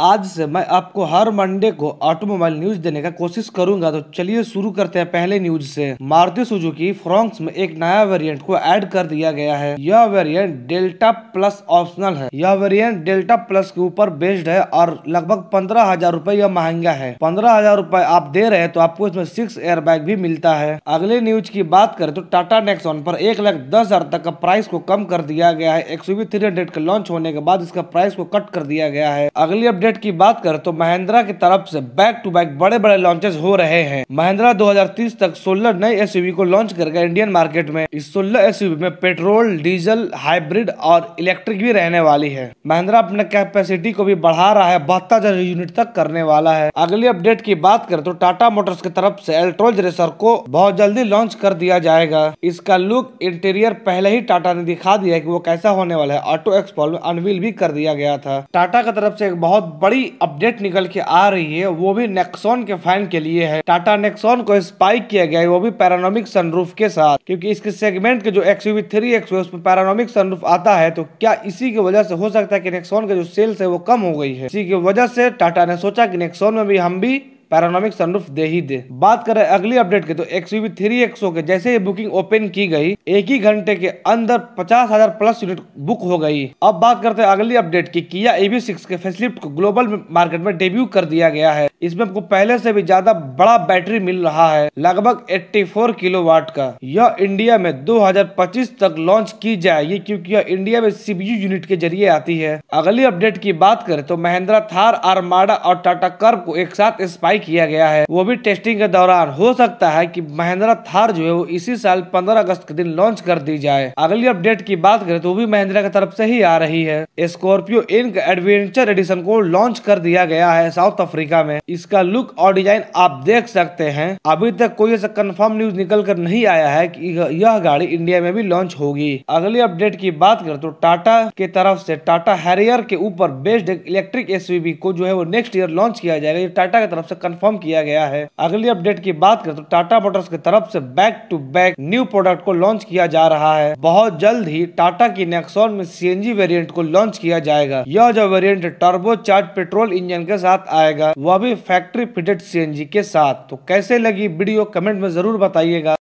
आज से मैं आपको हर मंडे को ऑटोमोबाइल न्यूज देने का कोशिश करूंगा तो चलिए शुरू करते हैं पहले न्यूज से मारुति सुजुकी फ्रांस में एक नया वेरिएंट को ऐड कर दिया गया है यह वेरिएंट डेल्टा प्लस ऑप्शनल है यह वेरिएंट डेल्टा प्लस के ऊपर बेस्ड है और लगभग पंद्रह हजार रूपए यह महंगा है पंद्रह हजार रूपए आप दे रहे हैं तो आपको इसमें सिक्स एयर बैग भी मिलता है अगले न्यूज की बात करें तो टाटा नेक्सॉन पर एक लाख दस हजार तक का प्राइस को कम कर दिया गया है एक्सयूवी थ्री हंड्रेड लॉन्च होने के बाद इसका प्राइस को कट कर दिया गया है अगली अपडेट अपडेट की बात करें तो महिंद्रा की तरफ से बैक टू बैक बड़े बड़े लॉन्चेस हो रहे हैं महिंद्रा 2030 तक 16 नए एसयूवी को लॉन्च करके इंडियन मार्केट में इस 16 एसयूवी में पेट्रोल डीजल हाइब्रिड और इलेक्ट्रिक भी रहने वाली है महिंद्रा अपने कैपेसिटी को भी बढ़ा रहा है बहत्तर यूनिट तक करने वाला है अगली अपडेट की बात कर तो टाटा मोटर्स की तरफ ऐसी एल्ट्रोल रेसर को बहुत जल्दी लॉन्च कर दिया जाएगा इसका लुक इंटीरियर पहले ही टाटा ने दिखा दिया है वो कैसा होने वाला है ऑटो एक्सपोल में अनवील भी कर दिया गया था टाटा की तरफ से एक बहुत बड़ी अपडेट निकल के आ रही है वो भी नेक्सोन के फैन के लिए है टाटा नेक्सोन को स्पाइक किया गया है वो भी पैरानोमिक सनरूफ के साथ क्योंकि इसके सेगमेंट के जो एक्सयूवी थ्री एक्स उसमें पैरानोमिक सनरूफ आता है तो क्या इसी की वजह से हो सकता है की नेक्सोन का जो सेल्स है वो कम हो गई है इसी की वजह से टाटा ने सोचा की नेक्सोन में भी हम भी पैरानोमिक सनरूफ दे ही दे बात करें अगली अपडेट की तो एक्स थ्री एक्सो के जैसे ही बुकिंग ओपन की गई एक ही घंटे के अंदर पचास हजार प्लस यूनिट बुक हो गई अब बात करते हैं अगली अपडेट की किया एवी सिक्स के फेसलिफ्ट को ग्लोबल मार्केट में डेब्यू कर दिया गया है इसमें आपको पहले से भी ज्यादा बड़ा बैटरी मिल रहा है लगभग 84 किलोवाट का यह इंडिया में 2025 तक लॉन्च की जाएगी क्योंकि यह इंडिया में सीबीयू यूनिट के जरिए आती है अगली अपडेट की बात करें तो महिंद्रा थार आरमाड़ा और टाटा कर्व को एक साथ स्पाई किया गया है वो भी टेस्टिंग के दौरान हो सकता है कि महिंद्रा थार जो है वो इसी साल 15 अगस्त के दिन लॉन्च कर दी जाए अगली अपडेट की बात करें तो वो भी महिंद्रा की तरफ से ही आ रही है स्कॉर्पियो इन एडवेंचर एडिशन को लॉन्च कर दिया गया है साउथ अफ्रीका में इसका लुक और डिजाइन आप देख सकते हैं अभी तक कोई ऐसा कन्फर्म न्यूज निकल कर नहीं आया है की यह गाड़ी इंडिया में भी लॉन्च होगी अगली अपडेट की बात करें तो टाटा के तरफ से टाटा हैरी हैरियर के ऊपर बेस्ड इलेक्ट्रिक एस को जो है वो नेक्स्ट ईयर लॉन्च किया जाएगा ये टाटा की तरफ से कंफर्म किया गया है अगली अपडेट की बात करें तो टाटा मोटर्स की तरफ से back to back new product को लॉन्च किया जा रहा है बहुत जल्द ही टाटा की नेक्सोन में सी वेरिएंट को लॉन्च किया जाएगा यह जो variant turbo charge petrol engine के साथ आएगा वह भी फैक्ट्री फिटेड सी के साथ तो कैसे लगी वीडियो कमेंट में जरूर बताइएगा